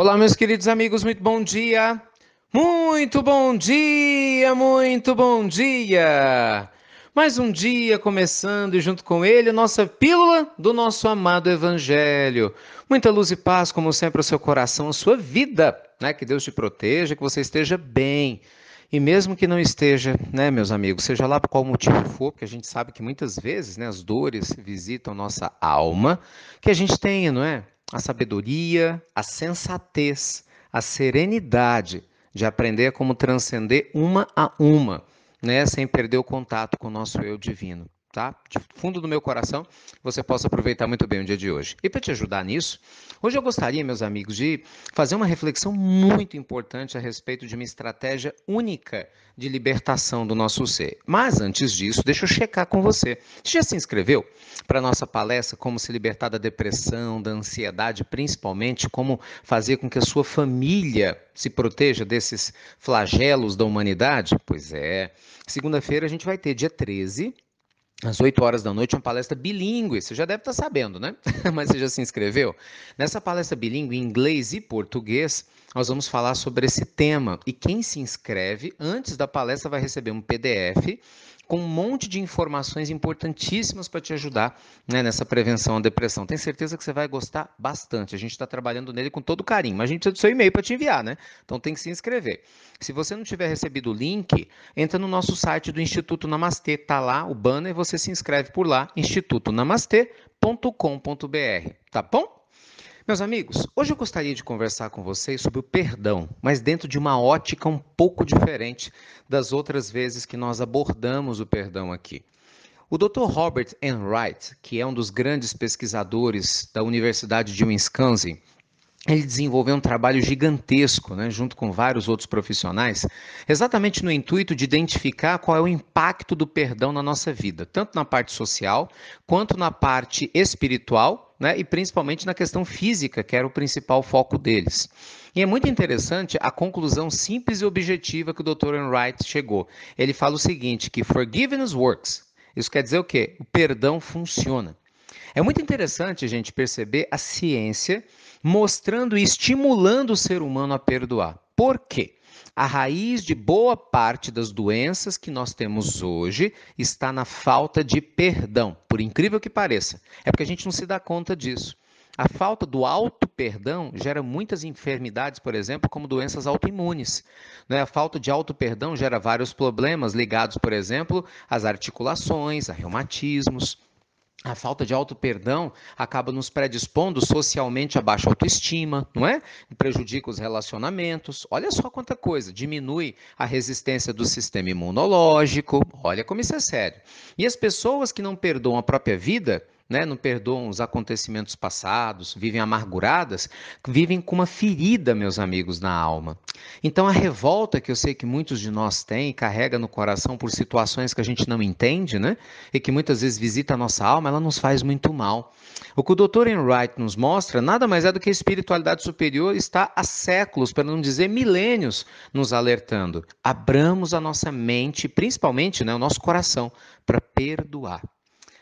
Olá, meus queridos amigos, muito bom dia. Muito bom dia, muito bom dia. Mais um dia começando e junto com ele nossa pílula do nosso amado evangelho. Muita luz e paz, como sempre, ao seu coração, à sua vida, né? Que Deus te proteja, que você esteja bem. E mesmo que não esteja, né, meus amigos, seja lá por qual motivo for, porque a gente sabe que muitas vezes, né, as dores visitam nossa alma, que a gente tenha, não é? a sabedoria, a sensatez, a serenidade de aprender como transcender uma a uma, né, sem perder o contato com o nosso eu divino tá? De fundo do meu coração, você possa aproveitar muito bem o dia de hoje. E para te ajudar nisso, hoje eu gostaria, meus amigos, de fazer uma reflexão muito importante a respeito de uma estratégia única de libertação do nosso ser. Mas antes disso, deixa eu checar com você. Você já se inscreveu para nossa palestra como se libertar da depressão, da ansiedade, principalmente como fazer com que a sua família se proteja desses flagelos da humanidade? Pois é. Segunda-feira a gente vai ter dia 13 às 8 horas da noite, uma palestra bilíngue. Você já deve estar tá sabendo, né? Mas você já se inscreveu? Nessa palestra bilíngue, em inglês e português, nós vamos falar sobre esse tema. E quem se inscreve antes da palestra vai receber um PDF com um monte de informações importantíssimas para te ajudar né, nessa prevenção à depressão. Tenho certeza que você vai gostar bastante. A gente está trabalhando nele com todo carinho, mas a gente precisa do seu e-mail para te enviar, né? Então tem que se inscrever. Se você não tiver recebido o link, entra no nosso site do Instituto Namastê, Está lá o banner, você se inscreve por lá, institutonamastê.com.br, tá bom? Meus amigos, hoje eu gostaria de conversar com vocês sobre o perdão, mas dentro de uma ótica um pouco diferente das outras vezes que nós abordamos o perdão aqui. O Dr. Robert Enright, que é um dos grandes pesquisadores da Universidade de Wisconsin, ele desenvolveu um trabalho gigantesco, né, junto com vários outros profissionais, exatamente no intuito de identificar qual é o impacto do perdão na nossa vida, tanto na parte social quanto na parte espiritual né, e principalmente na questão física, que era o principal foco deles. E é muito interessante a conclusão simples e objetiva que o Dr. Enright chegou. Ele fala o seguinte, que forgiveness works. Isso quer dizer o quê? O perdão funciona. É muito interessante a gente perceber a ciência mostrando e estimulando o ser humano a perdoar. Por quê? A raiz de boa parte das doenças que nós temos hoje está na falta de perdão, por incrível que pareça. É porque a gente não se dá conta disso. A falta do auto-perdão gera muitas enfermidades, por exemplo, como doenças autoimunes. Né? A falta de auto-perdão gera vários problemas ligados, por exemplo, às articulações, a reumatismos a falta de auto perdão acaba nos predispondo socialmente a baixa autoestima, não é? Prejudica os relacionamentos. Olha só quanta coisa, diminui a resistência do sistema imunológico. Olha como isso é sério. E as pessoas que não perdoam a própria vida, né, não perdoam os acontecimentos passados, vivem amarguradas, vivem com uma ferida, meus amigos, na alma. Então a revolta que eu sei que muitos de nós têm, carrega no coração por situações que a gente não entende, né, e que muitas vezes visita a nossa alma, ela nos faz muito mal. O que o Dr. Enright nos mostra nada mais é do que a espiritualidade superior está há séculos, para não dizer milênios, nos alertando. Abramos a nossa mente, principalmente né, o nosso coração, para perdoar.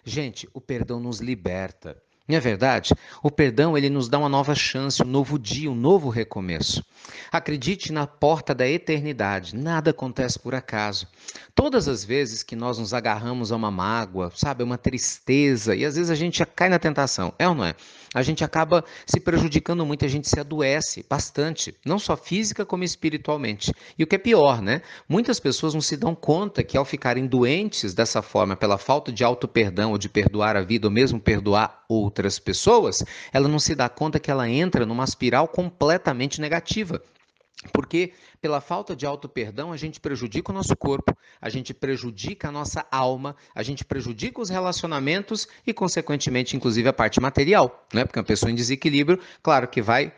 Gente, o perdão nos liberta. É verdade, o perdão ele nos dá uma nova chance, um novo dia, um novo recomeço. Acredite na porta da eternidade, nada acontece por acaso. Todas as vezes que nós nos agarramos a uma mágoa, sabe, uma tristeza, e às vezes a gente cai na tentação, é ou não é? A gente acaba se prejudicando muito, a gente se adoece bastante, não só física como espiritualmente. E o que é pior, né? Muitas pessoas não se dão conta que ao ficarem doentes dessa forma, pela falta de auto-perdão ou de perdoar a vida, ou mesmo perdoar outro, outras pessoas, ela não se dá conta que ela entra numa espiral completamente negativa. Porque pela falta de auto perdão, a gente prejudica o nosso corpo, a gente prejudica a nossa alma, a gente prejudica os relacionamentos e consequentemente inclusive a parte material, né? Porque uma pessoa em desequilíbrio, claro que vai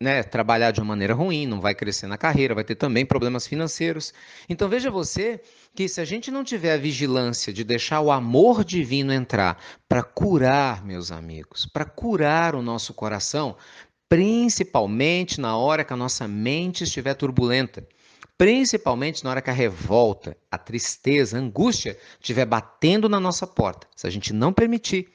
né, trabalhar de uma maneira ruim, não vai crescer na carreira, vai ter também problemas financeiros. Então veja você que se a gente não tiver a vigilância de deixar o amor divino entrar para curar, meus amigos, para curar o nosso coração, principalmente na hora que a nossa mente estiver turbulenta, principalmente na hora que a revolta, a tristeza, a angústia estiver batendo na nossa porta. Se a gente não permitir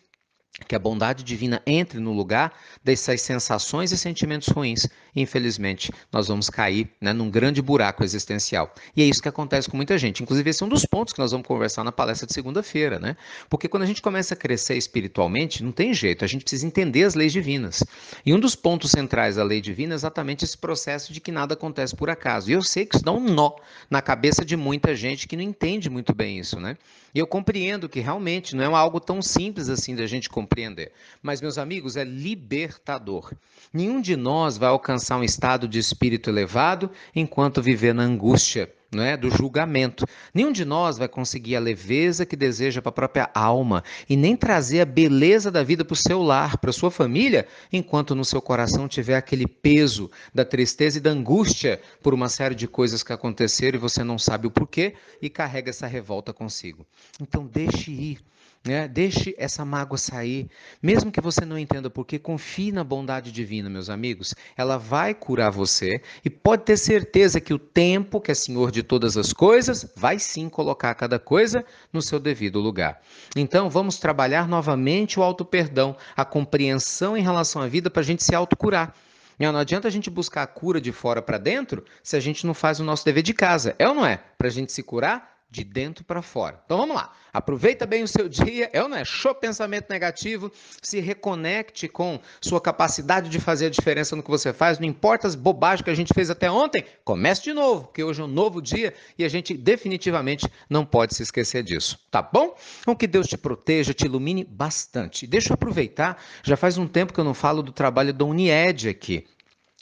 que a bondade divina entre no lugar dessas sensações e sentimentos ruins. Infelizmente, nós vamos cair né, num grande buraco existencial. E é isso que acontece com muita gente. Inclusive, esse é um dos pontos que nós vamos conversar na palestra de segunda-feira, né? Porque quando a gente começa a crescer espiritualmente, não tem jeito, a gente precisa entender as leis divinas. E um dos pontos centrais da lei divina é exatamente esse processo de que nada acontece por acaso. E eu sei que isso dá um nó na cabeça de muita gente que não entende muito bem isso, né? E eu compreendo que realmente não é algo tão simples assim da gente compreender. Mas, meus amigos, é libertador. Nenhum de nós vai alcançar um estado de espírito elevado enquanto viver na angústia. É? do julgamento. Nenhum de nós vai conseguir a leveza que deseja para a própria alma e nem trazer a beleza da vida para o seu lar, para a sua família, enquanto no seu coração tiver aquele peso da tristeza e da angústia por uma série de coisas que aconteceram e você não sabe o porquê e carrega essa revolta consigo. Então deixe ir. Né? Deixe essa mágoa sair, mesmo que você não entenda porque confie na bondade divina, meus amigos. Ela vai curar você e pode ter certeza que o tempo, que é senhor de todas as coisas, vai sim colocar cada coisa no seu devido lugar. Então, vamos trabalhar novamente o auto perdão, a compreensão em relação à vida para a gente se autocurar. Né, não adianta a gente buscar a cura de fora para dentro se a gente não faz o nosso dever de casa. É ou não é? Para a gente se curar, de dentro para fora. Então vamos lá. Aproveita bem o seu dia. É ou não é? Show pensamento negativo. Se reconecte com sua capacidade de fazer a diferença no que você faz. Não importa as bobagens que a gente fez até ontem. Comece de novo, porque hoje é um novo dia e a gente definitivamente não pode se esquecer disso. Tá bom? Então que Deus te proteja, te ilumine bastante. Deixa eu aproveitar. Já faz um tempo que eu não falo do trabalho da Unied aqui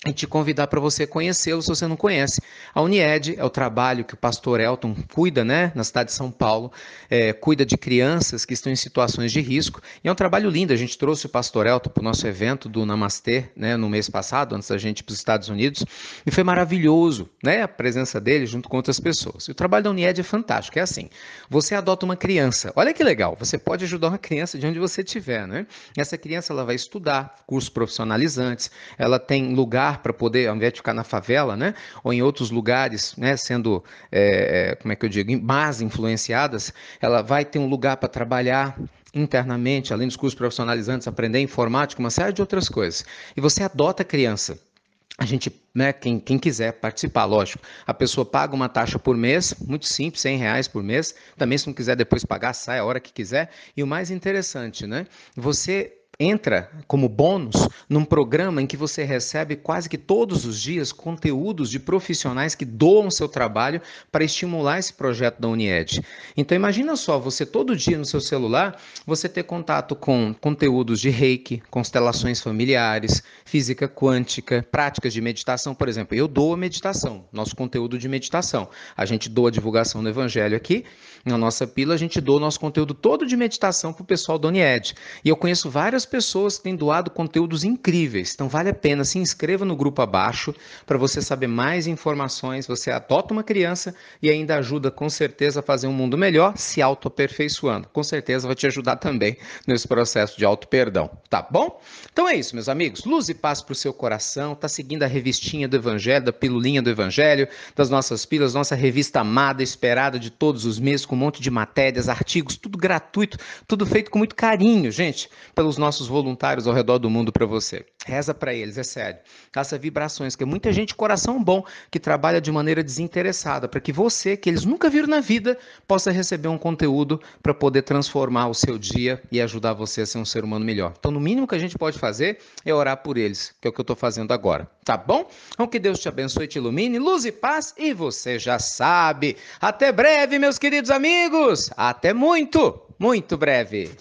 e te convidar para você conhecê-lo se você não conhece. A Unied é o trabalho que o pastor Elton cuida, né, na cidade de São Paulo, é, cuida de crianças que estão em situações de risco, e é um trabalho lindo. A gente trouxe o pastor Elton para o nosso evento do Namastê, né, no mês passado, antes da gente ir para os Estados Unidos, e foi maravilhoso, né, a presença dele junto com outras pessoas. E o trabalho da Unied é fantástico, é assim, você adota uma criança, olha que legal, você pode ajudar uma criança de onde você estiver, né, essa criança ela vai estudar, cursos profissionalizantes, ela tem lugar para poder, ao invés de ficar na favela, né, ou em outros lugares, né, sendo, é, como é que eu digo, mais influenciadas, ela vai ter um lugar para trabalhar internamente, além dos cursos profissionalizantes, aprender informática, uma série de outras coisas. E você adota a criança. A gente, né, quem, quem quiser participar, lógico, a pessoa paga uma taxa por mês, muito simples, 100 reais por mês. Também, se não quiser depois pagar, sai a hora que quiser. E o mais interessante, né? Você entra como bônus num programa em que você recebe quase que todos os dias conteúdos de profissionais que doam seu trabalho para estimular esse projeto da Unied. Então imagina só, você todo dia no seu celular, você ter contato com conteúdos de Reiki, constelações familiares, física quântica, práticas de meditação, por exemplo. Eu dou a meditação, nosso conteúdo de meditação. A gente doa a divulgação do evangelho aqui, na nossa pila a gente doa o nosso conteúdo todo de meditação para o pessoal da Unied. E eu conheço várias pessoas que têm doado conteúdos incríveis. Então vale a pena se inscreva no grupo abaixo para você saber mais informações. Você adota uma criança e ainda ajuda com certeza a fazer um mundo melhor, se autoaperfeiçoando. Com certeza vai te ajudar também nesse processo de auto perdão, tá bom? Então é isso, meus amigos. Luz e paz para o seu coração. Tá seguindo a revistinha do Evangelho, da pilulinha do Evangelho, das nossas pilas, nossa revista amada, esperada de todos os meses, com um monte de matérias, artigos, tudo gratuito, tudo feito com muito carinho, gente, pelos nossos nossos voluntários ao redor do mundo para você. Reza para eles, é sério. Faça vibrações, que é muita gente coração bom que trabalha de maneira desinteressada para que você, que eles nunca viram na vida, possa receber um conteúdo para poder transformar o seu dia e ajudar você a ser um ser humano melhor. Então, no mínimo que a gente pode fazer é orar por eles, que é o que eu estou fazendo agora. Tá bom? Então, que Deus te abençoe, te ilumine, luz e paz, e você já sabe. Até breve, meus queridos amigos! Até muito, muito breve!